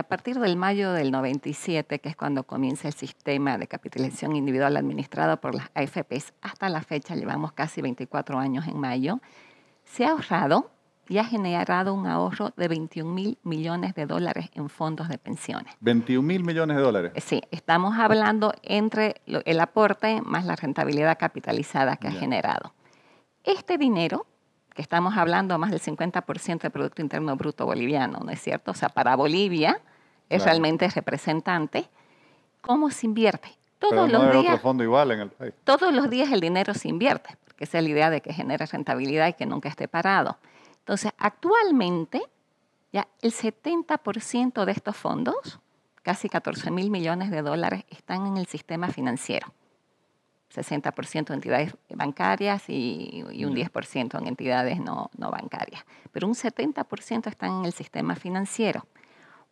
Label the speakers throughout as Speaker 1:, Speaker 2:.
Speaker 1: A partir del mayo del 97, que es cuando comienza el sistema de capitalización individual administrado por las AFPs, hasta la fecha, llevamos casi 24 años en mayo, se ha ahorrado y ha generado un ahorro de 21 mil millones de dólares en fondos de pensiones.
Speaker 2: 21 mil millones de dólares. Eh,
Speaker 1: sí, estamos hablando entre el aporte más la rentabilidad capitalizada que ha generado. Este dinero que estamos hablando más del 50% del Producto Interno Bruto boliviano, ¿no es cierto? O sea, para Bolivia es realmente representante. ¿Cómo se invierte? Todos los días.
Speaker 2: fondo igual el
Speaker 1: Todos los días el dinero se invierte, porque esa es la idea de que genere rentabilidad y que nunca esté parado. Entonces, actualmente, ya el 70% de estos fondos, casi 14 mil millones de dólares, están en el sistema financiero. 60% en entidades bancarias y, un 10% en entidades no, bancarias. Pero un 70% está en el sistema financiero.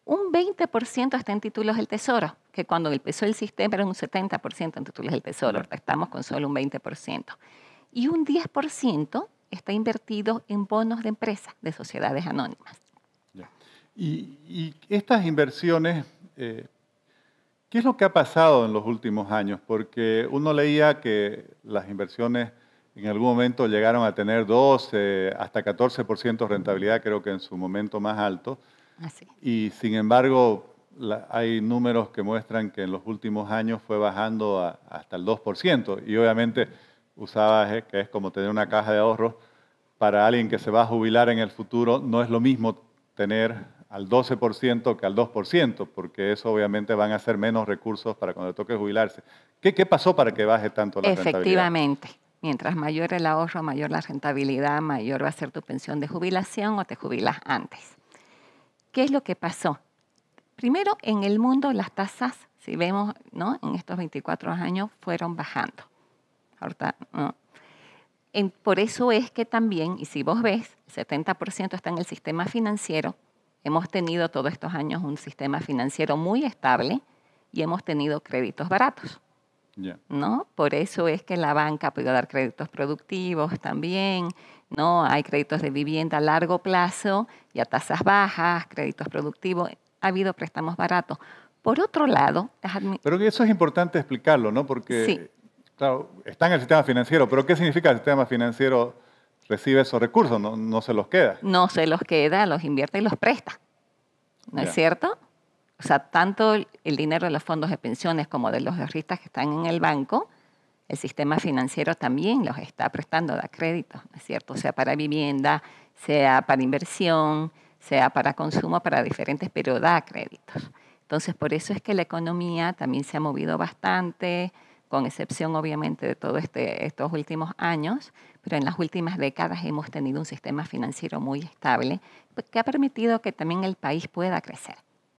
Speaker 1: Un 20% está en títulos del tesoro, que cuando empezó el sistema era un 70% en títulos del tesoro, ahora estamos con solo un 20%. Y un 10% está invertido en bonos de empresas, de sociedades anónimas.
Speaker 2: Y, estas inversiones eh, ¿Qué es lo que ha pasado en los últimos años? Porque uno leía que las inversiones en algún momento llegaron a tener 12, hasta 14% de rentabilidad, creo que en su momento más alto. Y sin embargo, hay números que muestran que en los últimos años fue bajando hasta el 2%. Y obviamente usaba eh, que es como tener una caja de ahorros, para alguien que se va a jubilar en el futuro, no es lo mismo tener al 12% que al 2%, porque eso obviamente van a ser menos recursos para cuando toque jubilarse. ¿Qué, qué pasó para que baje tanto la Efectivamente.
Speaker 1: Mientras mayor el ahorro, mayor la rentabilidad, mayor va a ser tu pensión de jubilación o te jubilas antes. ¿Qué es lo que pasó? Primero, en el mundo las tasas, si vemos, ¿no? En estos 24 años fueron bajando. por eso es que también, y si vos ves, 70% está en el sistema financiero, Hemos tenido todos estos años un sistema financiero muy estable y hemos tenido créditos baratos. ¿no? Por eso es que la banca puede dar créditos productivos también, ¿no? Hay créditos de vivienda a largo plazo y a tasas bajas, créditos productivos, ha habido préstamos baratos. Por otro lado,
Speaker 2: Pero eso es importante explicarlo, ¿no? Porque, está en el sistema financiero, pero ¿qué significa el sistema financiero? recibe esos recursos, no, se los queda.
Speaker 1: No se los queda, los invierte y los presta. ¿No es cierto? O sea, tanto el dinero de los fondos de pensiones como de los ahorristas que están en el banco, el sistema financiero también los está prestando, da créditos, ¿no es cierto? Sea para vivienda, sea para inversión, sea para consumo, para diferentes, pero da créditos. Entonces, por eso es que la economía también se ha movido bastante, con excepción obviamente de todos este, estos últimos años, pero en las últimas décadas hemos tenido un sistema financiero muy estable pues, que ha permitido que también el país pueda crecer.